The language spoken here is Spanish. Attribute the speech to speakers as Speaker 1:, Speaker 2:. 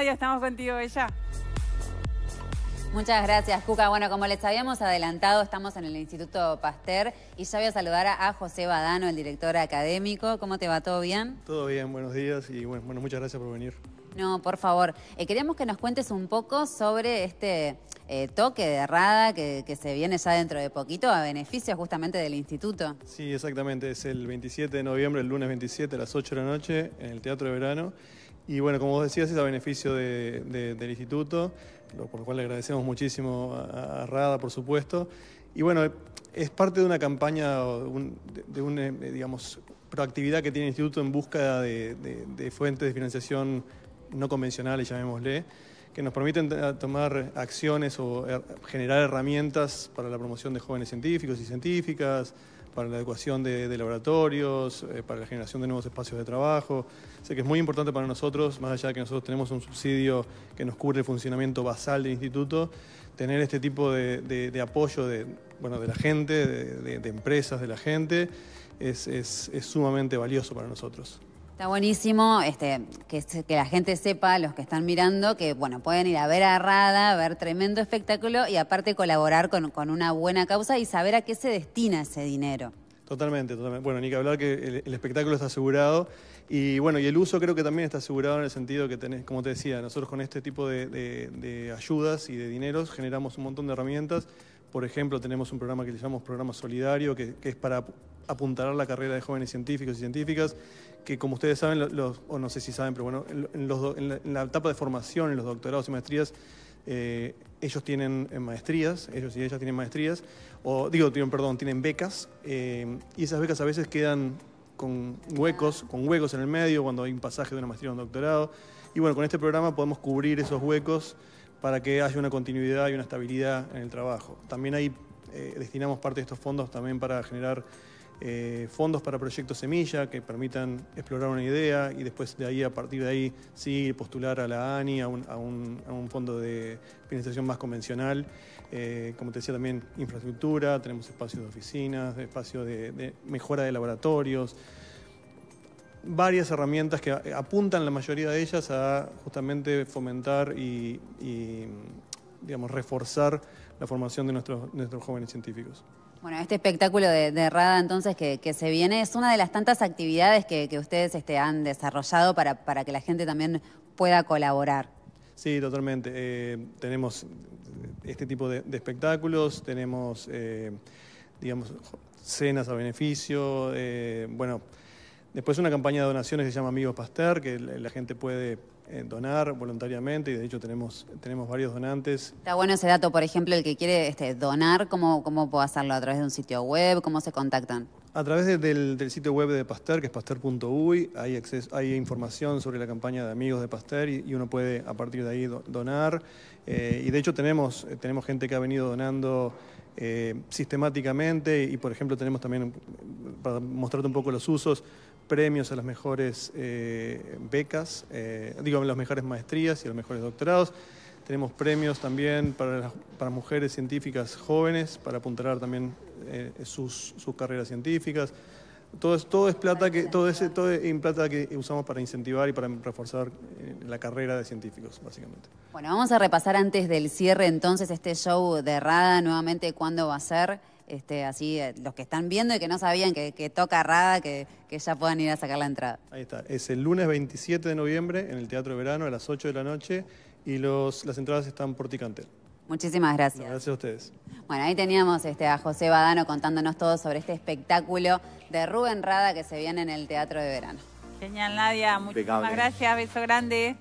Speaker 1: Ah, ya Estamos contigo, Bella. Muchas gracias, Cuca. Bueno, como les habíamos adelantado, estamos en el Instituto Pasteur y ya voy a saludar a José Badano, el director académico. ¿Cómo te va? ¿Todo bien?
Speaker 2: Todo bien, buenos días y bueno, muchas gracias por venir.
Speaker 1: No, por favor. Eh, queríamos que nos cuentes un poco sobre este eh, toque de rada que, que, se viene ya dentro de poquito a beneficio justamente del instituto.
Speaker 2: Sí, exactamente. Es el 27 de noviembre, el lunes 27 a las 8 de la noche, en el Teatro de Verano. Y bueno, como vos decías, es a beneficio del instituto, por lo cual le agradecemos muchísimo a, Rada, por supuesto. Y bueno, es parte de una campaña, de, una, eh, digamos, proactividad que tiene el instituto en búsqueda de fuentes de financiación no convencionales, llamémosle, que nos permiten tomar acciones o eh, generar herramientas para la promoción de jóvenes científicos y científicas, para la adecuación de, laboratorios, eh, para la generación de nuevos espacios de trabajo. Sé que es muy importante para nosotros, más allá de que nosotros tenemos un subsidio que nos cubre el funcionamiento basal del instituto, tener este tipo de, apoyo de, bueno, de la gente, de, empresas, de la gente, es, es sumamente valioso para nosotros.
Speaker 1: Está buenísimo este, que, que, la gente sepa, los que están mirando, que bueno, pueden ir a ver a Rada, ver tremendo espectáculo y aparte colaborar con, una buena causa y saber a qué se destina ese dinero.
Speaker 2: Totalmente, totalmente. Bueno, ni que hablar que el, espectáculo está asegurado y bueno, y el uso creo que también está asegurado en el sentido que tenés, como te decía, nosotros con este tipo de, de ayudas y de dineros generamos un montón de herramientas por ejemplo, tenemos un programa que le llamamos Programa Solidario, que, es para apuntar a la carrera de jóvenes científicos y científicas, que como ustedes saben, o no sé si saben, pero bueno, en, la, etapa de formación, en los doctorados y maestrías, eh, ellos tienen eh, maestrías, ellos y ellas tienen maestrías, o digo, tienen, perdón, tienen becas, eh, y esas becas a veces quedan con huecos, con huecos en el medio, cuando hay un pasaje de una maestría a un doctorado. Y bueno, con este programa podemos cubrir esos huecos para que haya una continuidad y una estabilidad en el trabajo. También ahí eh, destinamos parte de estos fondos también para generar eh, fondos para proyectos semilla que permitan explorar una idea y después de ahí, a partir de ahí, sí postular a la ANI, a un, a un, fondo de financiación más convencional. Eh, como te decía también, infraestructura, tenemos espacios de oficinas, espacios de mejora de laboratorios varias herramientas que apuntan la mayoría de ellas a justamente fomentar y, digamos, reforzar la formación de nuestros, nuestros jóvenes científicos.
Speaker 1: Bueno, este espectáculo de, Rada entonces que, se viene es una de las tantas actividades que, ustedes este, han desarrollado para, que la gente también pueda colaborar.
Speaker 2: Sí, totalmente. Eh, tenemos este tipo de, espectáculos, tenemos, eh, digamos, cenas a beneficio, eh, bueno... Después una campaña de donaciones que se llama Amigos Pasteur, que la gente puede eh, donar voluntariamente y de hecho tenemos, tenemos varios donantes.
Speaker 1: Está bueno ese dato, por ejemplo, el que quiere este, donar, ¿cómo, ¿cómo puedo hacerlo? ¿A través de un sitio web? ¿Cómo se contactan?
Speaker 2: A través del, sitio web de Pasteur, que es pasteur.uy, hay, hay información sobre la campaña de Amigos de Pasteur y, uno puede a partir de ahí donar. Eh, y de hecho tenemos, tenemos gente que ha venido donando eh, sistemáticamente y, por ejemplo, tenemos también, para mostrarte un poco los usos, premios a las mejores eh, becas, eh, digo, las mejores maestrías y los mejores doctorados. Tenemos premios también para, para mujeres científicas jóvenes, para apuntalar también eh, sus, sus, carreras científicas. Todo es, todo es plata que todo ese todo es plata que usamos para incentivar y para reforzar la carrera de científicos, básicamente.
Speaker 1: Bueno, vamos a repasar antes del cierre entonces este show de Rada nuevamente cuándo va a ser. Este, así eh, los que están viendo y que no sabían que, toca Rada, que, que, ya puedan ir a sacar la entrada. Ahí está,
Speaker 2: es el lunes 27 de noviembre en el Teatro de Verano a las 8 de la noche y los, las entradas están por Ticantel. Muchísimas gracias. gracias a ustedes.
Speaker 1: Bueno, ahí teníamos este, a José Badano contándonos todo sobre este espectáculo de Rubén Rada que se viene en el Teatro de Verano. Genial, Nadia. Muchísimas gracias. Beso grande.